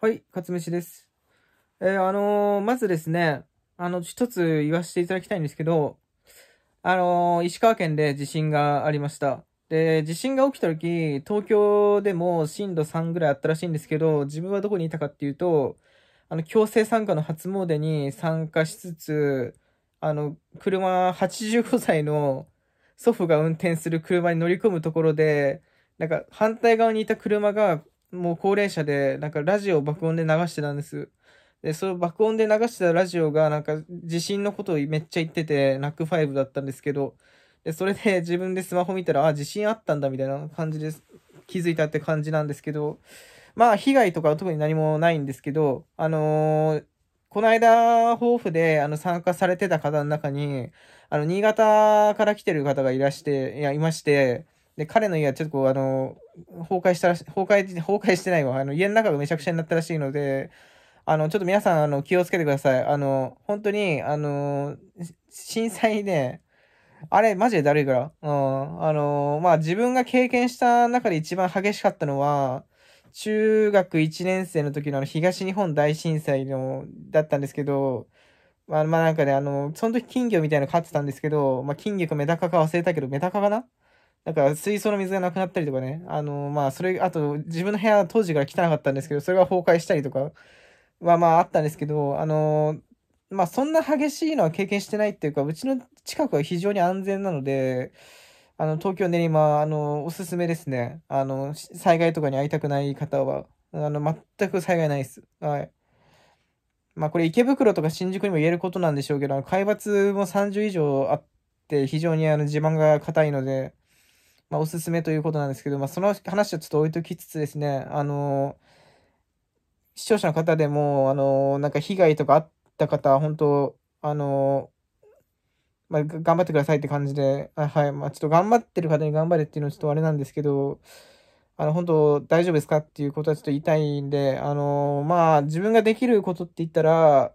はい、勝しです。えー、あのー、まずですね、あの、一つ言わせていただきたいんですけど、あのー、石川県で地震がありました。で、地震が起きた時、東京でも震度3ぐらいあったらしいんですけど、自分はどこにいたかっていうと、あの、強制参加の初詣に参加しつつ、あの、車、85歳の祖父が運転する車に乗り込むところで、なんか反対側にいた車がもう高齢者で、なんかラジオを爆音で流してたんです。で、その爆音で流してたラジオが、なんか地震のことをめっちゃ言ってて、ファイ5だったんですけど、で、それで 自分でスマホ見たら、あ、地震あったんだみたいな感じです。気づいたって感じなんですけど、まあ、被害とかは特に何もないんですけど、あのー、この間、抱負で、あの、参加されてた方の中に、あの、新潟から来てる方がいらして、いや、いまして、で、彼の家はちょっとこう、あの、崩壊したらし、崩壊、崩壊してないわ。あの、家の中がめちゃくちゃになったらしいので、あの、ちょっと皆さん、あの、気をつけてください。あの、本当に、あの、震災ね、あれ、マジでだるいから。うん。あの、まあ、自分が経験した中で一番激しかったのは、中学1年生の時のあの東日本大震災の、だったんですけど、まあ、まあなんかね、あの、その時金魚みたいなの飼ってたんですけど、まあ、金魚かメダカか忘れたけど、メダカかななんか水槽の水がなくなったりとかね、あのまあ、それ、あと、自分の部屋当時から汚かったんですけど、それが崩壊したりとかはまああったんですけど、あのまあ、そんな激しいのは経験してないっていうか、うちの近くは非常に安全なので、あの、東京練馬、あの、おすすめですね。あの、災害とかに会いたくない方は、あの、全く災害ないです。はい。まあ、これ池袋とか新宿にも言えることなんでしょうけど、海抜も30以上あって、非常にあの地盤が硬いので、まあ、おすすめということなんですけど、まあ、その話をちょっと置いときつつですね、あの視聴者の方でも、あのなんか被害とかあった方は、本当、あのまあ、頑張ってくださいって感じで、はい、まあ、ちょっと頑張ってる方に頑張れっていうのはちょっとあれなんですけど、あの、本当大丈夫ですかっていうことはちょっと言いたいんで、あのまあ、自分ができることって言ったら、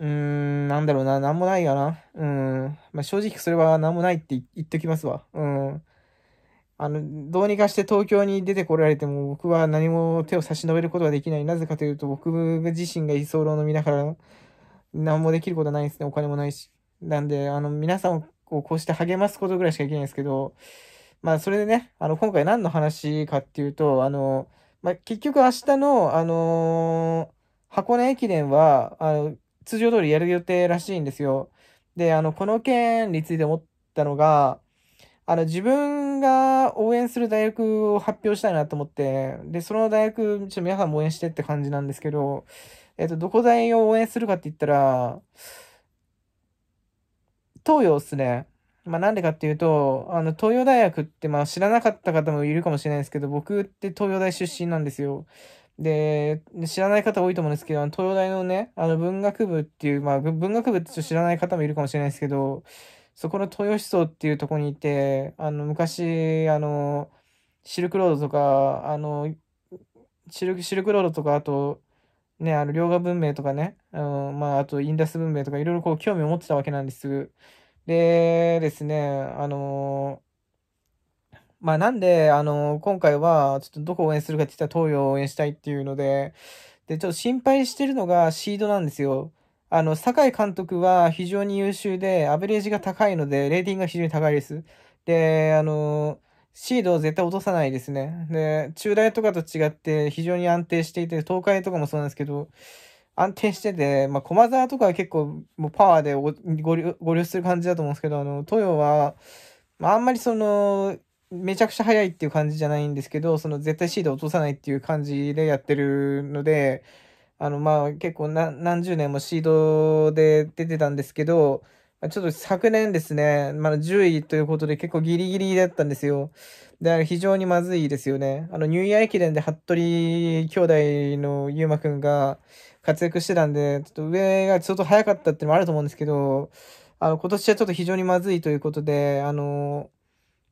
うーん、なんだろうな、なんもないやな。うん。まあ、正直それはなんもないって言っときますわ。うん。あの、どうにかして東京に出てこられても僕は何も手を差し伸べることができない。なぜかというと僕自身が居候の身だから何もできることはないですね。お金もないし。なんで、あの、皆さんをこうして励ますことぐらいしかできないんですけど、まあ、それでね、あの、今回何の話かっていうと、あの、まあ、結局明日の、あのー、箱根駅伝は、あの、通常通りやる予定らしいんですよ。で、あの、この件について思ったのが、あの、自分が応援する大学を発表したいなと思って、で、その大学、ちょっと皆さんも応援してって感じなんですけど、えっ、と、どこ大を応援するかって言ったら、東洋っすね。まあ、なんでかっていうと、あの、東洋大学って、まあ、知らなかった方もいるかもしれないですけど、僕って東洋大出身なんですよ。で、知らない方多いと思うんですけど、東洋大のね、あの、文学部っていう、まあ、文学部ってちょっと知らない方もいるかもしれないですけど、そこの豊志荘っていうとこにいて、あの、昔、あの、シルクロードとか、あの、シルク、シルクロードとか、あと、ね、あの、両河文明とかね、あの、まあ、あと、インダス文明とか、いろいろこう、興味を持ってたわけなんです。でですね、あの、まあ、なんで、あの、今回は、ちょっとどこを応援するかって言ったら、東洋を応援したいっていうので、で、ちょっと心配してるのがシードなんですよ。あの、酒井監督は非常に優秀で、アベレージが高いので、レーティングが非常に高いです。で、あの、シードを絶対落とさないですね。で、中大とかと違って非常に安定していて、東海とかもそうなんですけど、安定してて、まあ、駒沢とかは結構もうパワーでごご利する感じだと思うんですけど、あの、洋は、まあ、あんまりその、めちゃくちゃ速いっていう感じじゃないんですけど、その絶対シード落とさないっていう感じでやってるので、あの、まあ、結構何十年もシードで出てたんですけど、ちょっと昨年ですね、まあ、10位ということで結構ギリギリだったんですよ。で、非常にまずいですよね。あの、ニューイヤー駅伝で服部兄弟のゆうまくんが活躍してたんで、ちょっと上が相当早かったっていうのもあると思うんですけど、あの、今年はちょっと非常にまずいということで、あの、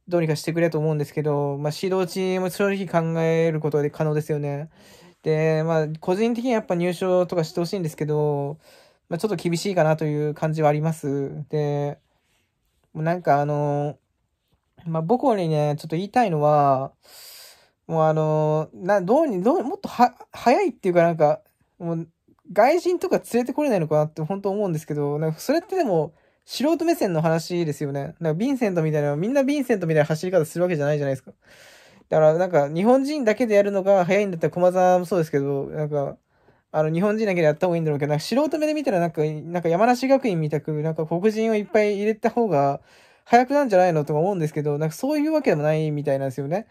どうにかしてくれと思うんですけど、まあ、指導チーム正直考えることで可能ですよね。で、まあ、個人的にはやっぱ入賞とかしてほしいんですけど、まあ、ちょっと厳しいかなという感じはあります。で、もうなんかあの、まあ、母校にね、ちょっと言いたいのは、もうあの、な、どうに、どうもっとは、早いっていうかなんか、もう、外人とか連れてこれないのかなって本当思うんですけど、なんかそれってでも、素人目線の話ですよね。なんかヴィンセントみたいな、みんなヴィンセントみたいな走り方するわけじゃないじゃないですか。だからなんか日本人だけでやるのが早いんだったら駒沢もそうですけど、なんか、あの日本人だけでやった方がいいんだろうけど、素人目で見たらなんか、なんか山梨学院みたく、なんか黒人をいっぱい入れた方が早くなんじゃないのとか思うんですけど、なんかそういうわけでもないみたいなんですよね。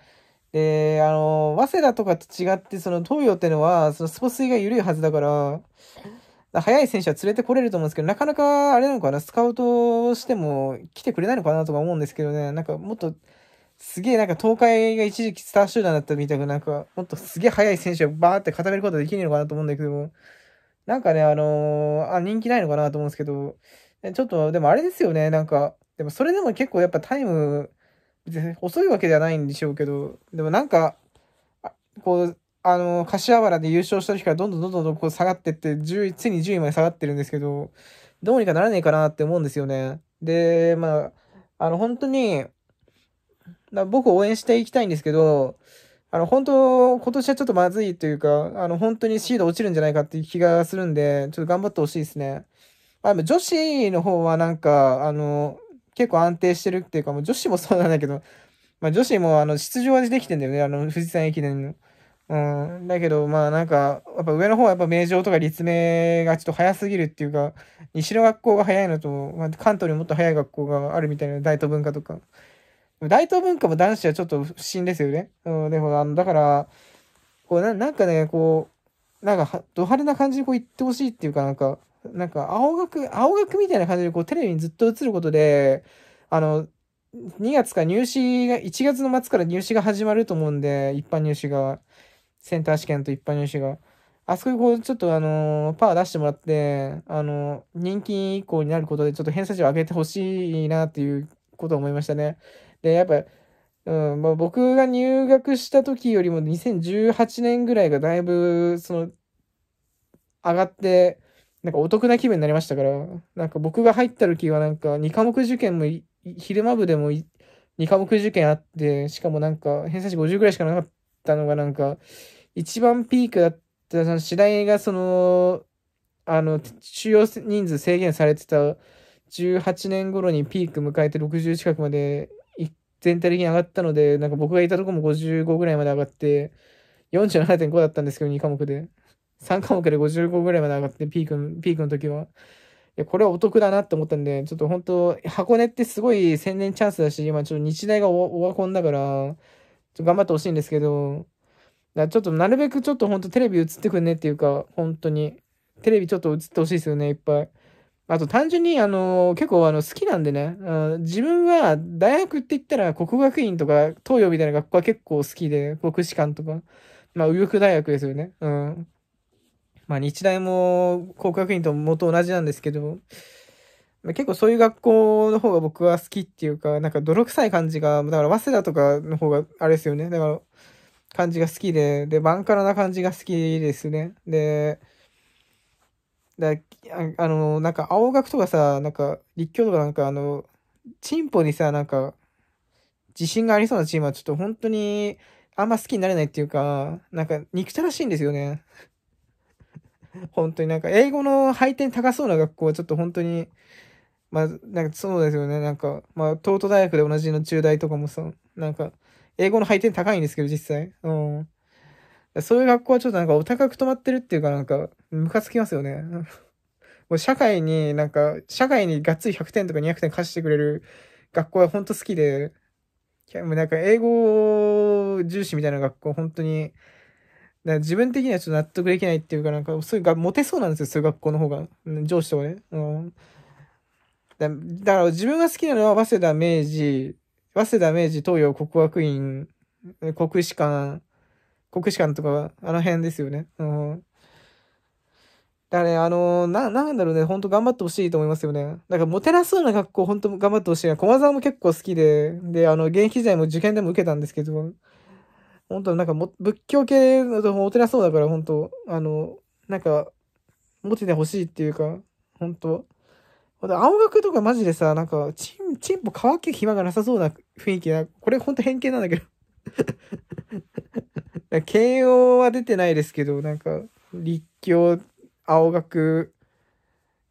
で、あの、早稲田とかと違って、その東洋っていうのは、そのスポ水が緩いはずだから、早い選手は連れてこれると思うんですけど、なかなかあれなのかな、スカウトしても来てくれないのかなとか思うんですけどね、なんかもっとすげえなんか東海が一時期スター集団だったみたいな、なんか、もっとすげえ速い選手をバーって固めることできるのかなと思うんだけども、なんかね、あのー、あ、人気ないのかなと思うんですけど、ちょっと、でもあれですよね、なんか、でもそれでも結構やっぱタイム、遅いわけではないんでしょうけど、でもなんか、こう、あの、柏原で優勝した時からどんどんどんどんこう下がってって、10位、ついに10位まで下がってるんですけど、どうにかならねえかなって思うんですよね。で、まあ、あの、本当に、だ僕応援していきたいんですけど、あの、本当、今年はちょっとまずいというか、あの、本当にシード落ちるんじゃないかっていう気がするんで、ちょっと頑張ってほしいですね。まあ、でも女子の方はなんか、あの、結構安定してるっていうか、もう女子もそうなんだけど、まあ、女子もあの出場はできてんだよね、あの、富士山駅伝の。うん、だけど、まあなんか、やっぱ上の方はやっぱ名城とか立命がちょっと早すぎるっていうか、西の学校が早いのと、まあ、関東にもっと早い学校があるみたいな、大東文化とか。大東文化も男子はちょっと不審ですよね。うん、でも、あの、だから、こうな、なんかね、こう、なんか、ド派手な感じでこう言ってほしいっていうかなんか、なんか、青学、青学みたいな感じでこうテレビにずっと映ることで、あの、2月から入試が、1月の末から入試が始まると思うんで、一般入試が、センター試験と一般入試が。あそこにこう、ちょっとあの、パワー出してもらって、あの、人気以降になることで、ちょっと偏差値を上げてほしいなっていうことを思いましたね。で、やっぱ、うんまあ、僕が入学した時よりも2018年ぐらいがだいぶその上がってなんかお得な気分になりましたからなんか僕が入った時はなんか2科目受験も昼間部でも2科目受験あってしかもなんか偏差値50ぐらいしかなかったのがなんか一番ピークだったその次第がそのあの収容人数制限されてた18年頃にピーク迎えて60近くまで全体的に上がったので、なんか僕がいたとこも55ぐらいまで上がって、47.5だったんですけど、2科目で。3科目で55ぐらいまで上がって、ピーク、ピークの時は。いや、これはお得だなって思ったんで、ちょっと本当箱根ってすごい宣伝チャンスだし、今ちょっと日大がオワコンだから、ちょ頑張ってほしいんですけど、だちょっとなるべくちょっと本当テレビ映ってくんねっていうか、本当に。テレビちょっと映ってほしいですよね、いっぱい。あと単純にあの、結構あの好きなんでね、うん、自分は大学って言ったら国学院とか東洋みたいな学校は結構好きで、国士官とか、まあ右翼大学ですよね。うん。まあ日大も国学院と元同じなんですけど、結構そういう学校の方が僕は好きっていうか、なんか泥臭い感じが、だから早稲田とかの方があれですよね。だから感じが好きで、で、バンカラな感じが好きですね。で、だあの、なんか青学とかさ、なんか立教とかなんかあの、チンポにさ、なんか、自信がありそうなチームはちょっと本当に、あんま好きになれないっていうか、なんか憎たらしいんですよね。本当になんか英語の配点高そうな学校はちょっと本当に、まあ、なんかそうですよね。なんか、まあ、東都大学で同じの中大とかもさ、なんか、英語の配点高いんですけど、実際。うん。そういう学校はちょっとなんかお高く止まってるっていうかなんか、ムカつきますよね。もう社会になんか、社会にがっつり100点とか200点貸してくれる学校はほんと好きで、いやもうなんか英語重視みたいな学校本当に、だ自分的にはちょっと納得できないっていうかなんか、そういうが、モテそうなんですよ、そういう学校の方が。上司とかね。うん。だだから自分が好きなのは早稲田明治、早稲田明治東洋国学院、国士官、国士舘とか、あの辺ですよね。うん。だからね、あのー、な、なんだろうね、ほんと頑張ってほしいと思いますよね。だから、モテなそうな格好、ほんと頑張ってほしいな。駒沢も結構好きで、で、あの、現役時代も受験でも受けたんですけど、本当なんかも、仏教系のとモテなそうだから、本当あの、なんか、モテてほしいっていうか、本当青学とかマジでさ、なんか、チン、チンポ乾き暇がなさそうな雰囲気な、これほんと偏見なんだけど慶応は出てないですけど、なんか、立教、青学、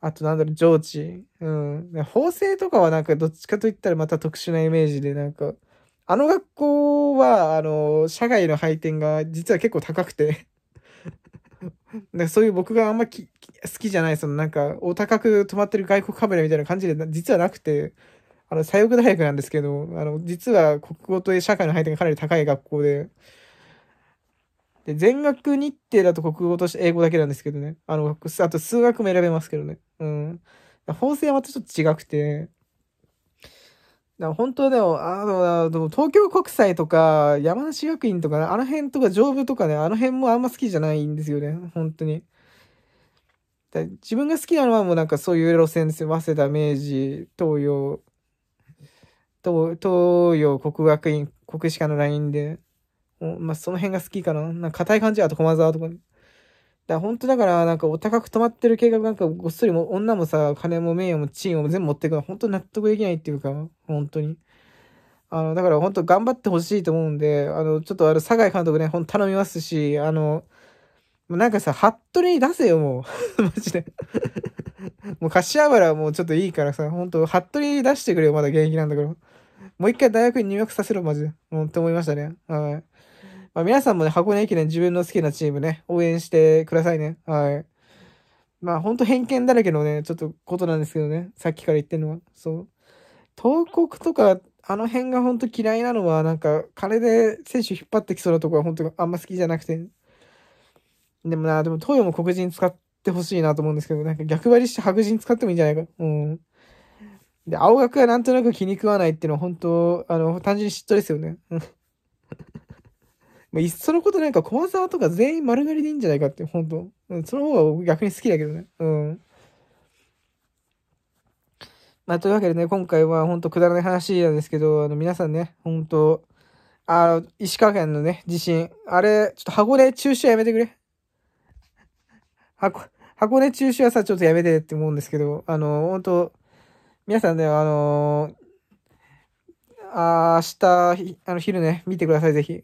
あとなんだろう、上智。うん。法政とかはなんかどっちかといったらまた特殊なイメージで、なんか、あの学校は、あの、社外の配点が実は結構高くて かそういう僕があんまき好きじゃない、そのなんか、お高く泊まってる外国カメラみたいな感じで、実はなくて、あの、左翼大学なんですけど、あの、実は国語と社会の配点がかなり高い学校で、で、全額日程だと国語として英語だけなんですけどね。あの、あと数学も選べますけどね。うん。法制はまたちょっと違くて、だ本当でも、あの、東京国際とか、山梨学院とか、ね、あの辺とか、上部とかね、あの辺もあんま好きじゃないんですよね、本当に。だ自分が好きなのはもうなんかそういう路線ですよ。早稲田、明治、東洋、東東洋国学院、国士科のラインで。まあ、その辺が好きかな。なんか硬い感じ、あと駒沢とかに。だ本当だから、なんかお高く止まってる計画なんかごっそりも、女もさ、金も名誉も地位も全部持っていくのは本当納得できないっていうか、本当に。あの、だから本当頑張ってほしいと思うんで、あの、ちょっとあの、酒井監督ね、ほん頼みますし、あの、なんかさ、服部に出せよ、もう。マジで もう柏原はもうちょっといいからさ、本当服部に出してくれよ、まだ現役なんだから。もう一回大学に入学させろ、マジで。うんて思いましたね。はい。まあ、皆さんもね、箱根駅伝自分の好きなチームね、応援してくださいね。はい。まあ、ほんと偏見だらけのね、ちょっとことなんですけどね、さっきから言ってるのは。そう。東国とか、あの辺がほんと嫌いなのは、なんか、金で選手引っ張ってきそうなとこはほんとあんま好きじゃなくて。でもな、でも、東洋も黒人使ってほしいなと思うんですけど、なんか逆張りして白人使ってもいいんじゃないか。うん。で、青学がなんとなく気に食わないっていうのは本当、あの、単純に嫉妬ですよね。まあ、いっそのことなんか駒沢とか全員丸刈りでいいんじゃないかって、本当うん、その方が逆に好きだけどね。うん。まあ、というわけでね、今回は本当くだらない話なんですけど、あの、皆さんね、本当あ石川県のね、地震。あれ、ちょっと箱根中止はやめてくれ。箱、箱根中止はさ、ちょっとやめてって思うんですけど、あの、本当皆さんね、あのー、あ明日、あの、昼ね、見てください、ぜひ。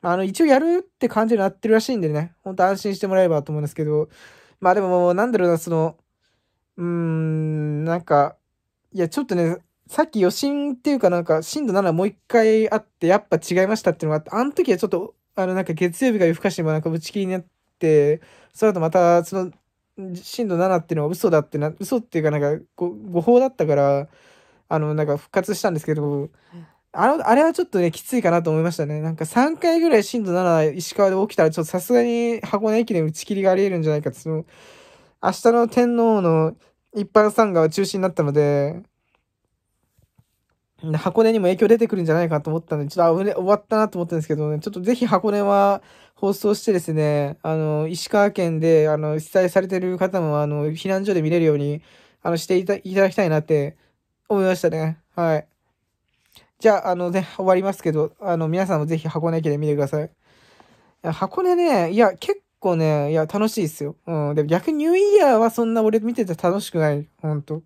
あの、一応やるって感じになってるらしいんでね、ほんと安心してもらえればと思うんですけど、まあでももなんだろうな、その、うーん、なんか、いや、ちょっとね、さっき余震っていうかなんか、震度7もう一回あって、やっぱ違いましたっていうのがあって、あの時はちょっと、あの、なんか月曜日が夜更かしにもなんか打ち切りになって、その後また、その、震度7っていうのは嘘だってな、嘘っていうかなんか誤報だったから、あの、なんか復活したんですけど、あの、あれはちょっとね、きついかなと思いましたね。なんか3回ぐらい震度7石川で起きたら、ちょっとさすがに箱根駅伝打ち切りがあり得るんじゃないかその、明日の天皇の一般参賀は中止になったので、箱根にも影響出てくるんじゃないかと思ったので、ちょっとあ、ね、終わったなと思ったんですけどね、ちょっとぜひ箱根は放送してですね、あの、石川県で、あの、被災されてる方も、あの、避難所で見れるように、あの、していただきたいなって思いましたね。はい。じゃあ、あのね、終わりますけど、あの、皆さんもぜひ箱根駅伝見てください。箱根ね、いや、結構ね、いや、楽しいっすよ。うん。でも逆にニューイヤーはそんな俺見てて楽しくない。ほんと。